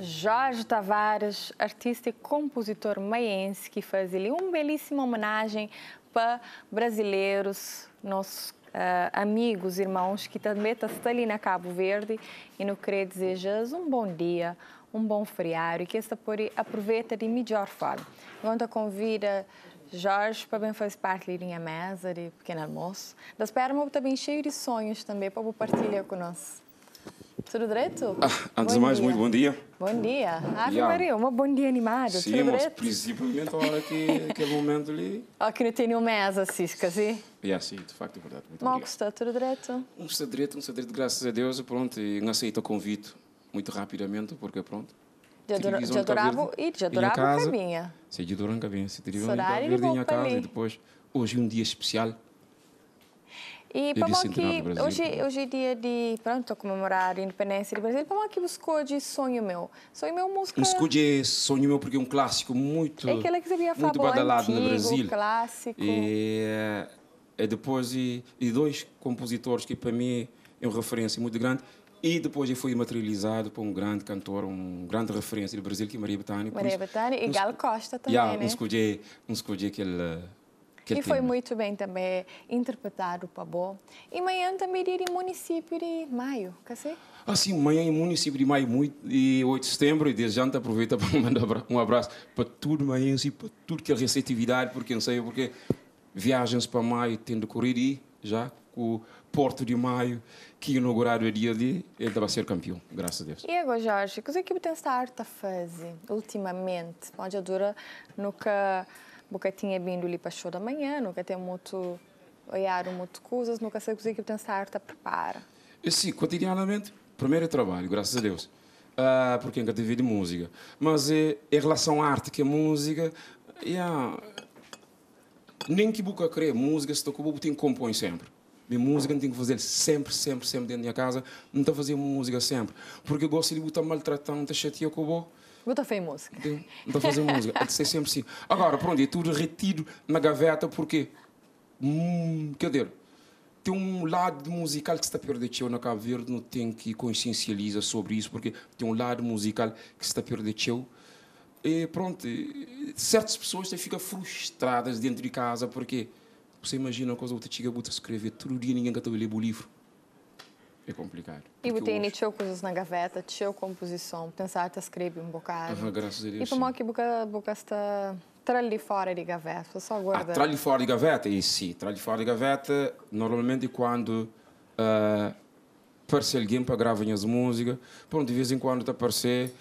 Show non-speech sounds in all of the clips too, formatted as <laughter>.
Jorge Tavares, artista e compositor maiense, que faz ali uma belíssima homenagem para brasileiros, nossos uh, amigos, irmãos, que também estão tá, tá ali na Cabo Verde. E no que desejas um bom dia, um bom feriado e que esta por aproveita de melhor forma. Agora convida Jorge para bem fazer parte da minha mesa de pequeno almoço. Da espera também cheio de sonhos também para compartilhar conosco. Tudo direito? Ah, antes de mais, dia. muito bom dia. Bom dia. Ah, yeah. Maria, um bom dia animado. Sim, Tudo mas principalmente a hora que aquele momento ali. Ah, <laughs> que não tenho mesa, Cisca, é sim? Yeah, sim, de facto, é verdade. Muito Mal gostou, tudo direito? Um está direito, não direito, graças a Deus. Pronto, e não aceito o convite muito rapidamente, porque pronto. Já adorava e já adorava a cabinha. Sim, já adorava a cabinha. Se tivesse a cabinha em casa e depois, hoje é um dia especial e para que hoje, né? hoje é dia de pronto comemorar a independência do Brasil, para mim que buscou de Sonho Meu? Sonho Meu é música. de Sonho Meu porque é um clássico muito. É aquela que sabia muito badalado antigo, no Brasil. Clássico. E, e eh, é depois e, e dois compositores que para mim é uma referência muito grande. E depois foi materializado por um grande cantor, um grande referência do Brasil, que é Maria Bethânia. Maria Bethânia e Gal Costa também, yeah, né? Não que ele que e foi muito bem também interpretar o pavô. E amanhã também ir em município de Maio, quer dizer? Ah, sim, amanhã em município de Maio, muito, e 8 de setembro, e desde já aproveita para mandar um abraço para tudo e para tudo que é receptividade, porque não sei, porque viagens para Maio têm decorrido e já o Porto de Maio, que inaugurado é dia ali, ele vai ser campeão, graças a Deus. E agora, Jorge, o que é que tem esta arte a fazer ultimamente? Onde a Dura Nunca porque tinha vindo ali para show da manhã, nunca tinha muito olhar muito coisas, nunca sei conseguir pensar, te prepara. Sim, cotidianamente, primeiro é trabalho, graças a Deus. Uh, porque nunca tive de música. Mas eh, em relação à arte, que é música, yeah, nem que boca crê, música, se tocou, tem que compõe sempre. Minha música não tenho que fazer sempre, sempre, sempre dentro da minha casa. Não estou a fazer música sempre. Porque eu gosto de botar maltratando, te chatear com o vou fé em música. vou então, fazer música. Eu sempre assim. Agora, pronto, é tudo retido na gaveta porque. Hum, quer dizer, tem um lado musical que está perdendo na Cabo Verde, não tem que consciencializar sobre isso, porque tem um lado musical que está perdendo. E pronto, certas pessoas ficam frustradas dentro de casa, porque você imagina uma coisa, outra vou te escrever, todo dia ninguém está a ler o livro é complicado. E você tem tio coisas na gaveta, tio composição, pensar te um bocado. Ah, graças a Deus. E é que boca, boca está tralhe fora de gaveta, só guarda. Ah, tralhe fora de gaveta, isso. si. Tralhe fora de gaveta, normalmente quando uh, aparece alguém para gravar minhas músicas, pronto, de vez em quando está aparecer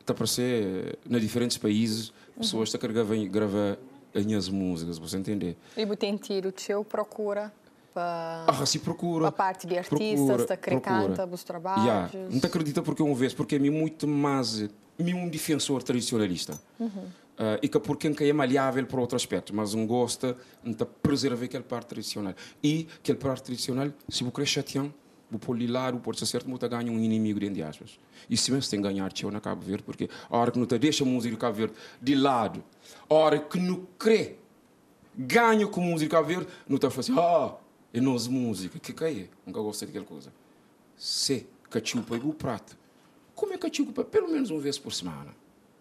está aparecer uh, em diferentes países, pessoas uhum. que gravam, gravar as minhas músicas, você entender. E botem tiro, tio procura para ah, procura, a parte de artistas, procura, da crecanta, trabalhos. Yeah. Não te acredita porque eu uma vez, porque é muito mais, é um defensor tradicionalista. Uhum. Uh, e que porque é maleável para outro aspecto, mas não gosta de preservar aquela parte tradicional. E aquela parte tradicional, se você chatear, vou pôr lá, vou pôr certo, vou ganhar um inimigo dentro de aspas. E se mesmo tem ganhar tio na Cabo Verde, porque a hora que não te deixa a música de Cabo Verde de lado, a hora que não crê ganha com a música de Cabo Verde, não está fazendo, assim, ah, oh, e nós, música, que caia, é? nunca gostei daquela coisa. Se catiu para o prato, como é catiu para pelo menos uma vez por semana?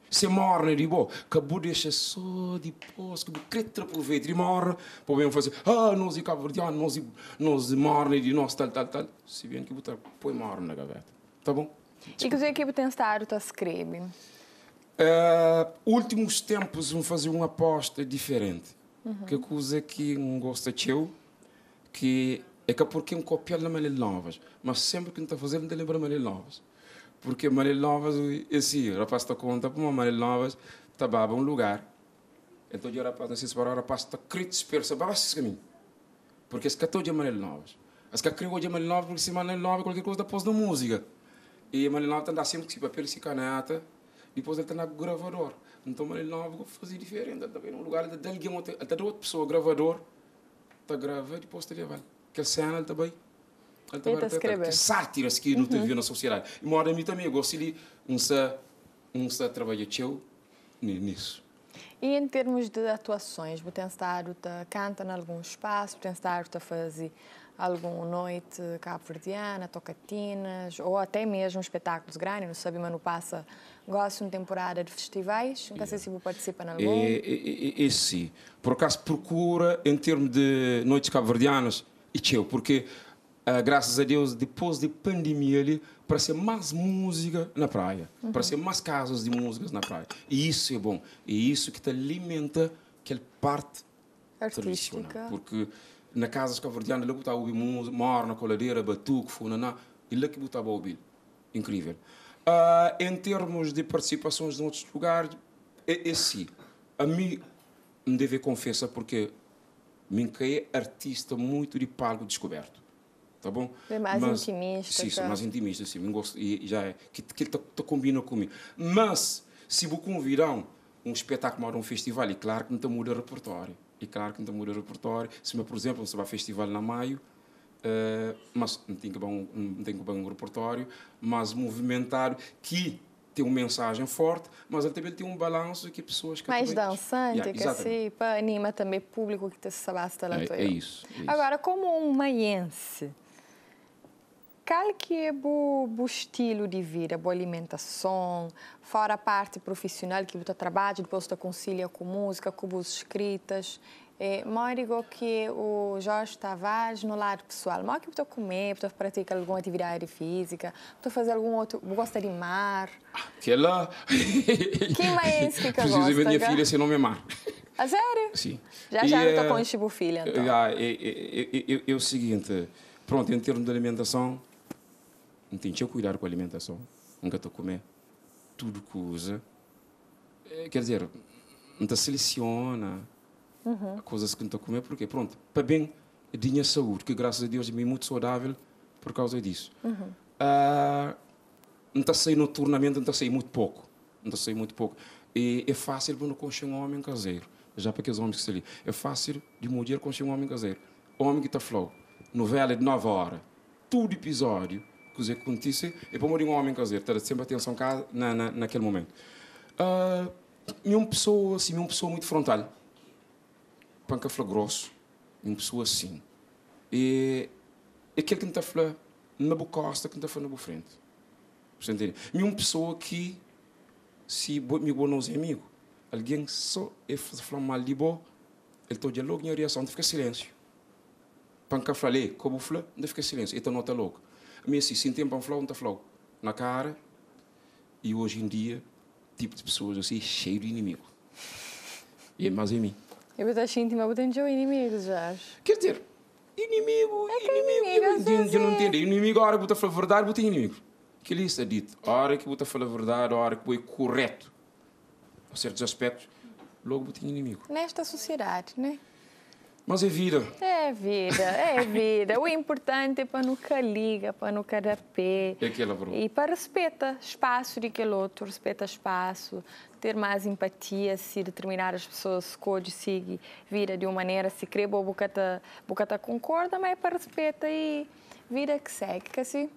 Se morre de boa, acabou deixa é só de depois que creta aproveita e morre, para bem fazer, ah, nós e cabo de ano, ah, nós de morre de nós, tal, tal, tal. Se bem que botar, põe morre na gaveta. Tá bom? E que o equipe tem estado a escrever? Uh, eh, últimos tempos, vamos fazer uma aposta diferente. Uhum. Que coisa que não gosta de eu que é que porque um copiar na Maria Novas, mas sempre tá que não está fazendo, não lembra Maria Novas. Porque Maria Novas, esse assim, rapaz está conta para uma Maria Novas, está a um lugar. Então, o rapaz, não se separou, o rapaz está crítico, disperso, baba esse caminho. Porque esse que é de Malil Novas. as que criou de Maria Novas, porque se Malil Novas, qualquer coisa depois da música. E Maria Novas está sempre que tipo, se papel, se caneta, depois ele está na gravador. Então, Malil Novas fazer diferente, também tá num lugar, tá até de outra pessoa, gravador está e depois vale que Aquele cena, ele também. Ele também está escrevendo. Sátiras que não te mhm. viu na sociedade. E hora a mim também, eu gosto de não está trabalhando nisso. E em termos de atuações, o a canta em algum espaço, o a fazer algum noite cabo-verdiana, tocatinas ou até mesmo espetáculos grandes. Não sabe, mas não passa. Gosto de temporada de festivais. Nunca sei se vou participar em algum. sim. Por acaso, procura em termos de noites cabo-verdianas e teu, porque uh, graças a Deus, depois da de pandemia ali, para ser mais música na praia, uhum. para ser mais casos de músicas na praia. E isso é bom. E isso que te alimenta aquela é parte artística. É? Porque na casa cabo-verdianas, ele botava o mor na coladeira, batuque, funaná, ele que botava o bil. Incrível. Uh, eh, em termos de participações em outros lugares, é, é sim. A mim, me deve confessar, porque me é artista muito de palco descoberto. Tá bom? É mais Mas, intimista. Sim, tá? mais intimista, sim. Me gosto, e já é, que, que tá, tá combina comigo. Mas, se me convidam um espetáculo, um festival, e claro que não está muda o repertório e claro que não muda o repertório. Se, por exemplo, se vai festival na maio, uh, mas não tem, que bom, não tem que bom um repertório, mas movimentar que tem uma mensagem forte, mas ele também tem um balanço que pessoas que mais dançante, yeah, que assim, para anima também público que te sabe da é, é, é, isso, é Agora, como um maiense, qual que é o, estilo de vida, boa alimentação, fora a parte profissional que você trabalha, depois você concilia com música, com as escritas. É, Mórigo que o Jorge Tavares no lado pessoal, maior que eu você comer, a praticar alguma atividade física, a fazer algum outro, gosta de mar. Que lá? Quem mais que, que Preciso gosta? Preciso minha filha se não me mar. A sério? Sim. Já já e, não estou com um tipo filha, então. É, é, é, é, é o seguinte, pronto, em termos de alimentação, não tem que cuidar com a alimentação, nunca está a comer tudo que usa. É, quer dizer, não seleciona uhum. coisas que não está a comer, porque pronto, para bem a minha saúde, que graças a Deus é muito saudável por causa disso. Uhum. Uh, não está a sair noturnamente, não está a sair muito pouco. Não está a sair muito pouco. E é fácil para não conhecer um homem caseiro, já para aqueles homens que se ali. É fácil de mulher conhecer um homem caseiro. Homem que está flow, novela de nova hora, todo episódio cozer que acontecesse e para morrer um homem cozer, ter sempre atenção cá na, na, naquele momento. Uh, eh, uma pessoa assim, uma pessoa muito frontal, panca fala grosso, uma pessoa assim. E aquele que não está a falar na boa costa, que não está falando na boa frente. Você entende? Uma pessoa que, se me não é amigo, alguém só é falar mal de boa, ele está logo em reação, fica silêncio. Panca fala, como fala, fica silêncio, então não está louco. Messi sem tempo flow, um flow. Na cara. E hoje em dia, tipo de pessoas assim, cheio de inimigo. E é mais em mim. Eu estou achando que eu tenho inimigo já. Quer dizer, inimigo, é inimigo. inimigo eu, eu não entendo. É. Inimigo, a hora que eu a verdade, eu tenho inimigo. Que ele está dito. A hora que eu falar a verdade, a hora que eu correto. A certos aspectos, logo eu tenho inimigo. Nesta sociedade, né? Mas é vida. É vida, é vida. o importante é para nunca liga, para nunca dar pé. É aquela E para respeitar espaço de aquele outro, respeitar espaço, ter mais empatia se determinadas pessoas escolhem seguir vira de uma maneira, se crê, ou bocata, bocata concorda, mas é para respeitar e vida que segue, que assim.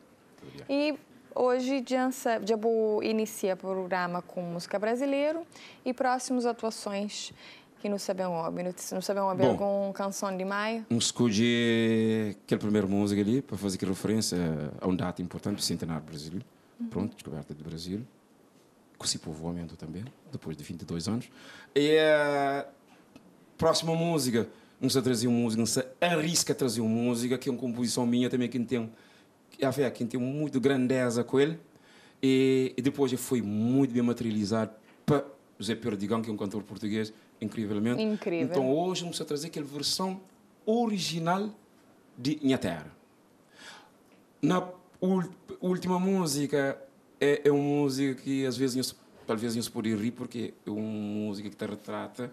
E Hoje já, já vou iniciar o programa com música brasileira e próximas atuações che non sabem non sappiamo sabem Bom, alguma canção de maio. Um escolhe aquela primeira música ali para fazer referência a um data importante o centenário Brasil. Uhum. Pronto, descoberta do Brasil. Com esse povoamento também, depois de 22 anos. E a eh, próxima música, não se trazia música, não se arrisca a trazer música, que é uma composição minha também, que tem, a fé, que tem muito grandeza com ele. E, e depois foi muito bem materializado para José Digão que é um cantor português, incrivelmente. Incrível. Então hoje vamos trazer aquela versão original de Minha Terra. Na última música é, é uma música que às vezes eu, talvez nós podem rir porque é uma música que te retrata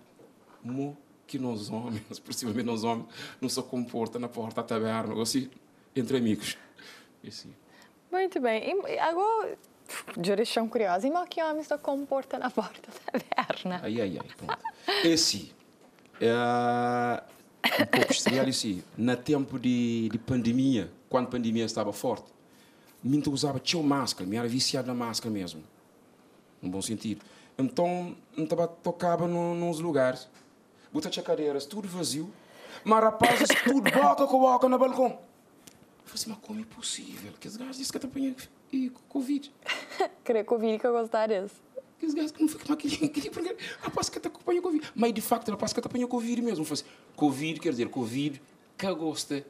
como que nós homens, <laughs> principalmente nós homens, não se comporta na porta da taberna ou assim entre amigos. Assim. Muito bem. E agora, de curiosa, e mal que homens se comporta na porta da taberna? Ai, ai, ai. Pronto. É É, um pouco estranho assim. Na tempo de, de pandemia, quando a pandemia estava forte, muito usava tio máscara, me era viciado na máscara mesmo. No bom sentido. Então, estava tocava no, nos lugares. Botar cadeiras, tudo vazio. Mas rapazes, tudo boca com boca no balcão. Eu falei assim, mas como é possível? Que as gajos dizem que estão apanhando Covid. Querer Covid que eu <laughs> gostaria disso aqueles gajos que não foi aquele, <laughs> aquele programa. Rapaz, que está acompanhando o Covid. Mas, de facto, rapaz, que está apanhando o Covid mesmo. Faz assim, Covid quer dizer Covid que gosta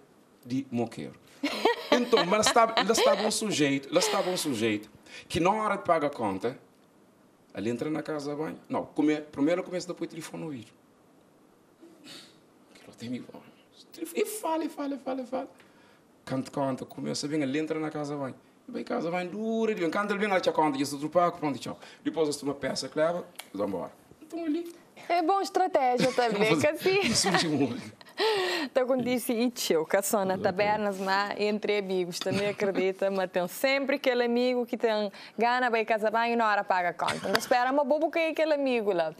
de moqueiro. <laughs> Então, mas lá estava um sujeito, lá estava um sujeito que na hora de pagar a conta, ele entra na casa de banho. Não, come, primeiro começa a pôr o telefone no ouvido. Aquilo tem microfone. E fala, e fala, e fala, e fala. Canto, canta, começa bem, ele entra na casa de banho. Bem, casa vai dura, ele encanta ele vem lá, conta disso do paco, pronto, tchau. Depois assiste uma peça que leva, vamos embora. Então ali. É bom estratégia também, que assim. então quando disse e tchau, <laughs> que <laughs> na tabernas, mas entre amigos, também acredita, mas tem sempre aquele amigo que tem gana, vai casa vai e na hora paga a conta. Mas espera, uma bobo que é aquele amigo lá.